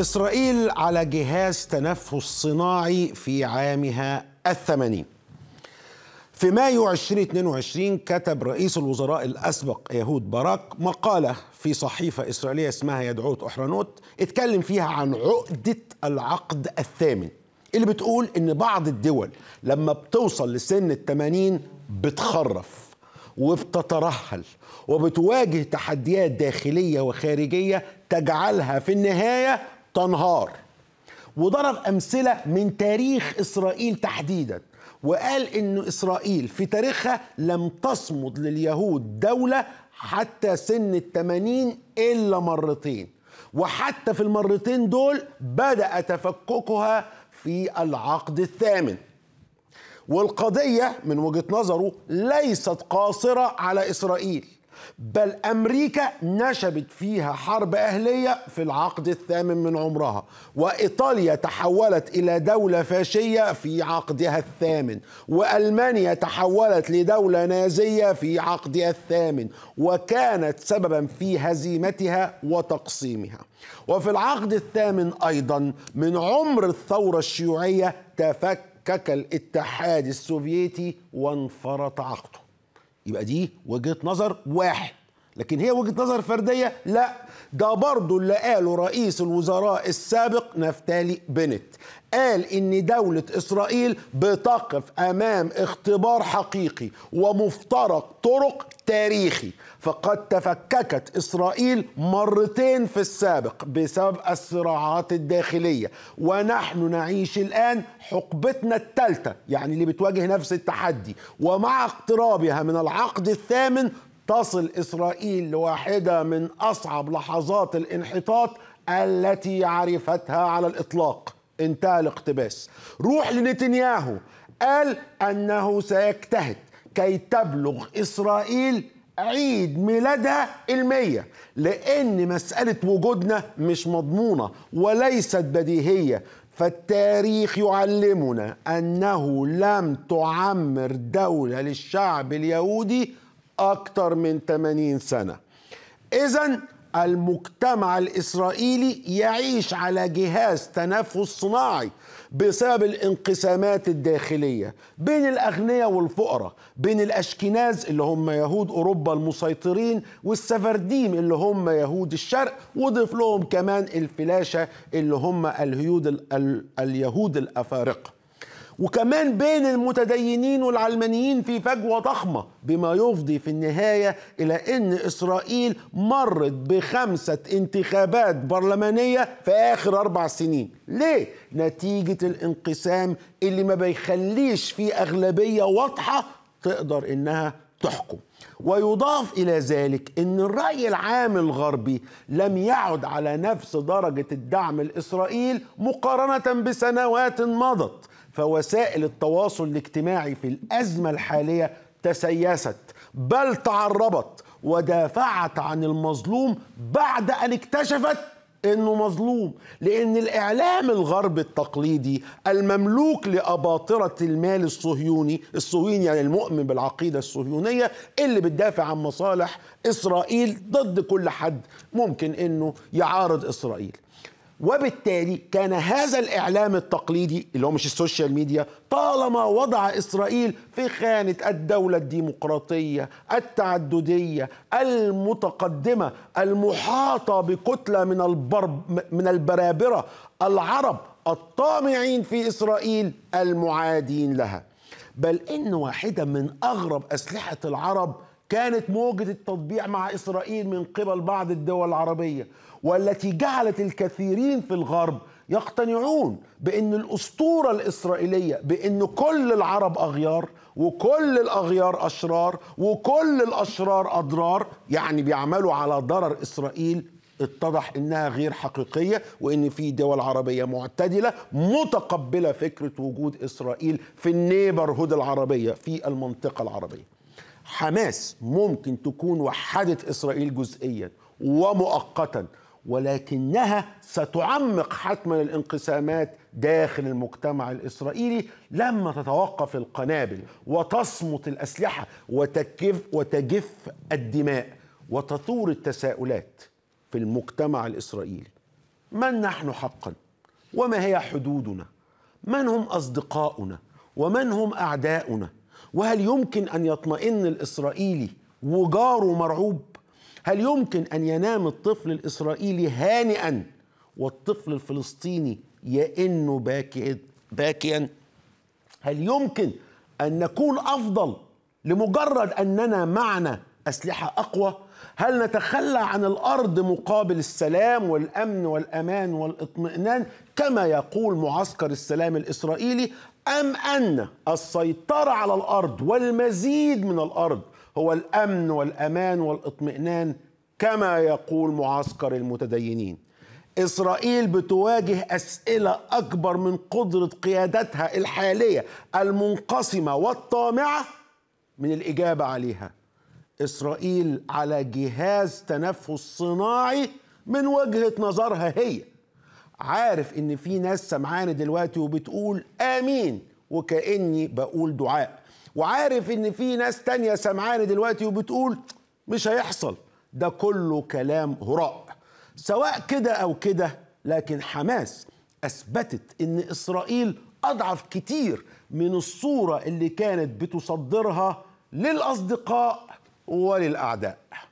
إسرائيل على جهاز تنفس صناعي في عامها الثمانين في مايو 2022 كتب رئيس الوزراء الأسبق يهود باراك مقالة في صحيفة إسرائيلية اسمها يدعوت أحرانوت اتكلم فيها عن عقدة العقد الثامن اللي بتقول إن بعض الدول لما بتوصل لسن الثمانين بتخرف وبتترهل وبتواجه تحديات داخلية وخارجية تجعلها في النهاية تنهار وضرب امثله من تاريخ اسرائيل تحديدا وقال ان اسرائيل في تاريخها لم تصمد لليهود دوله حتى سن الثمانين الا مرتين وحتى في المرتين دول بدا تفككها في العقد الثامن والقضيه من وجهه نظره ليست قاصره على اسرائيل بل أمريكا نشبت فيها حرب أهلية في العقد الثامن من عمرها وإيطاليا تحولت إلى دولة فاشية في عقدها الثامن وألمانيا تحولت لدولة نازية في عقدها الثامن وكانت سببا في هزيمتها وتقسيمها وفي العقد الثامن أيضا من عمر الثورة الشيوعية تفكك الاتحاد السوفيتي وانفرط عقده يبقى دي وجهه نظر واحد لكن هي وجهه نظر فرديه لا ده برضه اللي قاله رئيس الوزراء السابق نفتالي بنت قال ان دوله اسرائيل بتقف امام اختبار حقيقي ومفترق طرق تاريخي فقد تفككت اسرائيل مرتين في السابق بسبب الصراعات الداخليه ونحن نعيش الان حقبتنا الثالثه يعني اللي بتواجه نفس التحدي ومع اقترابها من العقد الثامن تصل إسرائيل لواحدة من أصعب لحظات الانحطاط التي عرفتها على الإطلاق انتهى الاقتباس روح لنتنياهو قال أنه سيجتهد كي تبلغ إسرائيل عيد ميلادها المية لأن مسألة وجودنا مش مضمونة وليست بديهية فالتاريخ يعلمنا أنه لم تعمر دولة للشعب اليهودي أكثر من 80 سنة إذا المجتمع الإسرائيلي يعيش على جهاز تنفس صناعي بسبب الانقسامات الداخلية بين الأغنياء والفقراء بين الأشكناز اللي هم يهود أوروبا المسيطرين والسفرديم اللي هم يهود الشرق وضيف لهم كمان الفلاشة اللي هم الهيود اليهود الأفارقة وكمان بين المتدينين والعلمانيين في فجوة ضخمة بما يفضي في النهاية إلى أن إسرائيل مرت بخمسة انتخابات برلمانية في آخر أربع سنين ليه؟ نتيجة الانقسام اللي ما بيخليش في أغلبية واضحة تقدر إنها تحكم ويضاف إلى ذلك أن الرأي العام الغربي لم يعد على نفس درجة الدعم الإسرائيل مقارنة بسنوات مضت فوسائل التواصل الاجتماعي في الازمه الحاليه تسيست بل تعربت ودافعت عن المظلوم بعد ان اكتشفت انه مظلوم لان الاعلام الغربي التقليدي المملوك لاباطره المال الصهيوني الصهيوني يعني المؤمن بالعقيده الصهيونيه اللي بتدافع عن مصالح اسرائيل ضد كل حد ممكن انه يعارض اسرائيل وبالتالي كان هذا الإعلام التقليدي اللي هو مش السوشيال ميديا طالما وضع إسرائيل في خانة الدولة الديمقراطية التعددية المتقدمة المحاطة بكتلة من البرب من البرابرة العرب الطامعين في إسرائيل المعادين لها بل إن واحدة من أغرب أسلحة العرب كانت موجة التطبيع مع إسرائيل من قبل بعض الدول العربية والتي جعلت الكثيرين في الغرب يقتنعون بأن الأسطورة الإسرائيلية بأن كل العرب أغيار وكل الأغيار أشرار وكل الأشرار أضرار يعني بيعملوا على ضرر إسرائيل اتضح انها غير حقيقيه وان في دول عربيه معتدله متقبله فكره وجود اسرائيل في النيبرهود العربيه في المنطقه العربيه. حماس ممكن تكون وحدت اسرائيل جزئيا ومؤقتا ولكنها ستعمق حتما الانقسامات داخل المجتمع الاسرائيلي لما تتوقف القنابل وتصمت الاسلحه وتكف وتجف الدماء وتثور التساؤلات في المجتمع الاسرائيلي من نحن حقا وما هي حدودنا من هم اصدقاؤنا ومن هم اعداؤنا وهل يمكن ان يطمئن الاسرائيلي وجاره مرعوب هل يمكن أن ينام الطفل الإسرائيلي هانئا والطفل الفلسطيني يئن باكيا باكيا هل يمكن أن نكون أفضل لمجرد أننا معنا أسلحة أقوى هل نتخلى عن الأرض مقابل السلام والأمن والأمان والإطمئنان كما يقول معسكر السلام الإسرائيلي أم أن السيطرة على الأرض والمزيد من الأرض هو الامن والامان والاطمئنان كما يقول معسكر المتدينين اسرائيل بتواجه اسئله اكبر من قدره قيادتها الحاليه المنقسمه والطامعه من الاجابه عليها اسرائيل على جهاز تنفس صناعي من وجهه نظرها هي عارف ان في ناس سمعانه دلوقتي وبتقول امين وكاني بقول دعاء وعارف ان في ناس تانية سمعاني دلوقتي وبتقول مش هيحصل ده كله كلام هراء سواء كده او كده لكن حماس اثبتت ان اسرائيل اضعف كتير من الصوره اللي كانت بتصدرها للاصدقاء وللاعداء